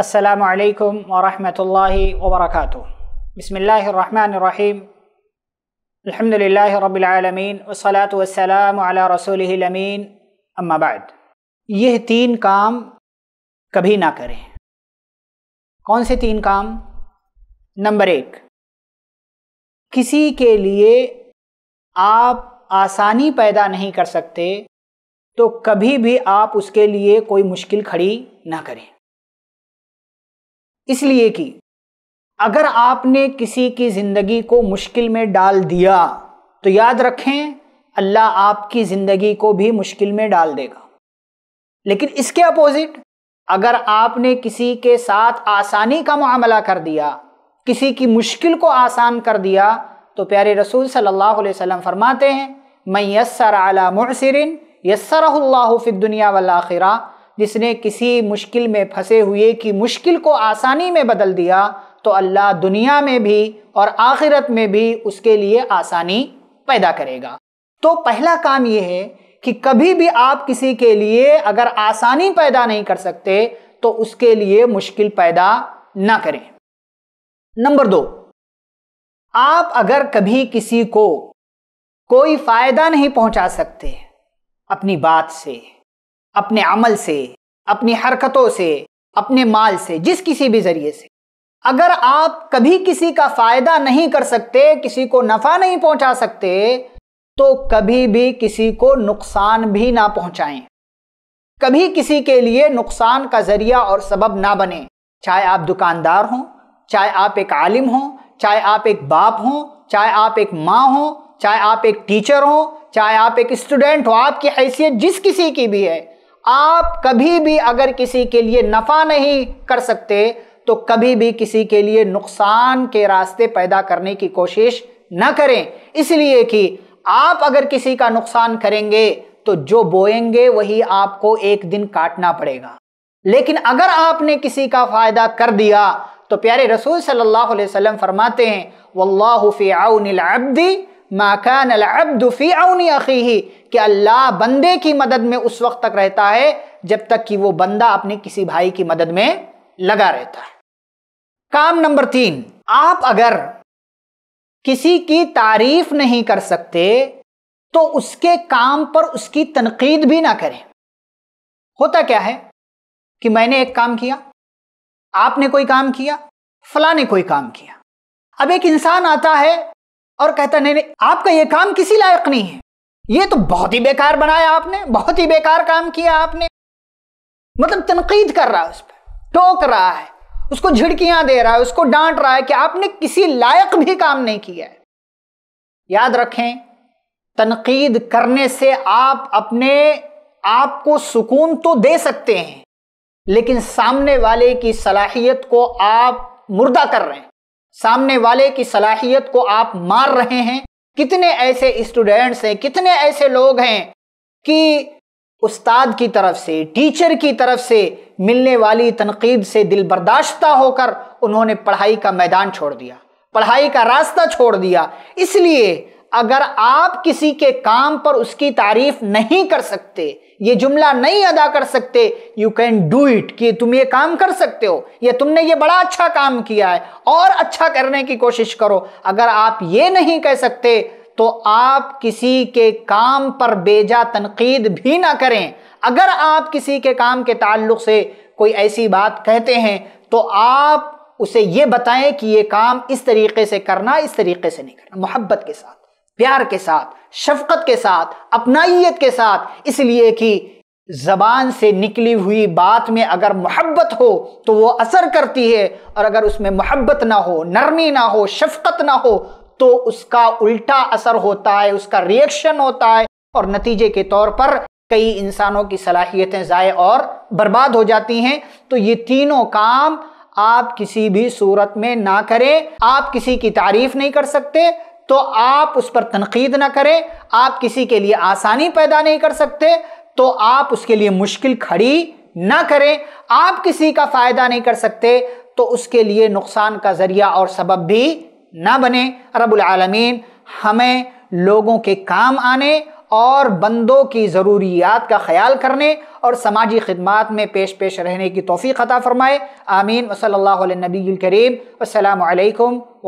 अस्सलाम वालेकुम वरहमतुल्लाहि वबरकातुहू बिस्मिल्लाहिर्रहमानिर्रहीम अल्हम्दुलिल्लाहि रब्बिल आलमीन वस्सलातु वस्सलाम अला रसूलिहिल अमीन अम्मा बाद यह तीन काम कभी ना करें कौन से तीन काम नंबर एक किसी के लिए आप आसानी पैदा नहीं कर सकते तो कभी भी आप उसके लिए कोई मुश्किल खड़ी ना करें इसलिए कि अगर आपने किसी की ज़िंदगी को मुश्किल में डाल दिया तो याद रखें अल्लाह आपकी ज़िंदगी को भी मुश्किल में डाल देगा लेकिन इसके अपोज़िट अगर आपने किसी के साथ आसानी का मामला कर दिया किसी की मुश्किल को आसान कर दिया तो प्यारे रसूल सल्लल्लाहु अलैहि वसल्लम फरमाते हैं मैं यसर आला मुसरिन यसरल्ला फ़िद दुनिया वाला आखिरा जिसने किसी मुश्किल में फंसे हुए की मुश्किल को आसानी में बदल दिया तो अल्लाह दुनिया में भी और आखिरत में भी उसके लिए आसानी पैदा करेगा तो पहला काम यह है कि कभी भी आप किसी के लिए अगर आसानी पैदा नहीं कर सकते तो उसके लिए मुश्किल पैदा ना करें नंबर दो आप अगर कभी किसी को कोई फायदा नहीं पहुंचा सकते अपनी बात से अपने अमल से अपनी हरकतों से अपने माल से जिस किसी भी ज़रिए से अगर आप कभी किसी का फ़ायदा नहीं कर सकते किसी को नफ़ा नहीं पहुंचा सकते तो कभी भी किसी को नुकसान भी ना पहुंचाएं कभी किसी के लिए नुकसान का ज़रिया और सबब ना बने चाहे आप दुकानदार हों चाहे आप एक आलिम हों चाहे आप एक बाप हों चाहे आप एक माँ हों चाहे आप एक टीचर हों चाहे आप एक स्टूडेंट हो आपकी हैसियत जिस किसी की भी है आप कभी भी अगर किसी के लिए नफ़ा नहीं कर सकते तो कभी भी किसी के लिए नुकसान के रास्ते पैदा करने की कोशिश न करें इसलिए कि आप अगर किसी का नुकसान करेंगे तो जो बोएंगे वही आपको एक दिन काटना पड़ेगा लेकिन अगर आपने किसी का फ़ायदा कर दिया तो प्यारे रसूल सल्लल्लाहु अलैहि वसल्लम फरमाते हैं वल्लाहु फी औनिल अब्दी अल अब्दु फी औनि अखीही कि अल्लाह बंदे की मदद में उस वक्त तक रहता है जब तक कि वो बंदा अपने किसी भाई की मदद में लगा रहता है काम नंबर तीन आप अगर किसी की तारीफ नहीं कर सकते तो उसके काम पर उसकी तनकीद भी ना करें होता क्या है कि मैंने एक काम किया आपने कोई काम किया फला ने कोई काम किया अब एक इंसान आता है और कहता नहीं नहीं आपका यह काम किसी लायक नहीं है ये तो बहुत ही बेकार बनाया आपने बहुत ही बेकार काम किया आपने मतलब तनकीद कर रहा है उस पर टोक रहा है उसको झिड़कियां दे रहा है उसको डांट रहा है कि आपने किसी लायक भी काम नहीं किया है याद रखें तनकीद करने से आप अपने आप को सुकून तो दे सकते हैं लेकिन सामने वाले की सलाहियत को आप मुर्दा कर रहे हैं सामने वाले की सलाहियत को आप मार रहे हैं कितने ऐसे स्टूडेंट्स हैं कितने ऐसे लोग हैं कि उस्ताद की तरफ से टीचर की तरफ से मिलने वाली तनकीद से दिल बर्दाश्त होकर उन्होंने पढ़ाई का मैदान छोड़ दिया पढ़ाई का रास्ता छोड़ दिया इसलिए अगर आप किसी के काम पर उसकी तारीफ नहीं कर सकते ये जुमला नहीं अदा कर सकते यू कैन डू इट कि तुम ये काम कर सकते हो या तुमने ये बड़ा अच्छा काम किया है और अच्छा करने की कोशिश करो अगर आप ये नहीं कह सकते तो आप किसी के काम पर बेजा तनकीद भी ना करें अगर आप किसी के काम के ताल्लुक से कोई ऐसी बात कहते हैं तो आप उसे ये बताएं कि ये काम इस तरीके से करना इस तरीके से नहीं करना मोहब्बत के साथ प्यार के साथ शफकत के साथ अपनाइत के साथ इसलिए कि ज़बान से निकली हुई बात में अगर मोहब्बत हो तो वो असर करती है और अगर उसमें मोहब्बत ना हो नरमी ना हो शफकत ना हो तो उसका उल्टा असर होता है उसका रिएक्शन होता है और नतीजे के तौर पर कई इंसानों की सलाहियतें ज़ाय और बर्बाद हो जाती हैं तो ये तीनों काम आप किसी भी सूरत में ना करें आप किसी की तारीफ नहीं कर सकते तो आप उस पर तनकीद ना करें आप किसी के लिए आसानी पैदा नहीं कर सकते तो आप उसके लिए मुश्किल खड़ी ना करें आप किसी का फ़ायदा नहीं कर सकते तो उसके लिए नुकसान का ज़रिया और सबब भी ना बने रबालमीन हमें लोगों के काम आने और बंदों की ज़रूरियात का ख्याल करने और समाजी खदमात में पेश पेश रहने की तोफ़ी ख़ता फ़रमाए आमीन वसल नबी करीम अल्लाम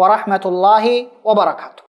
वरहमल वर्का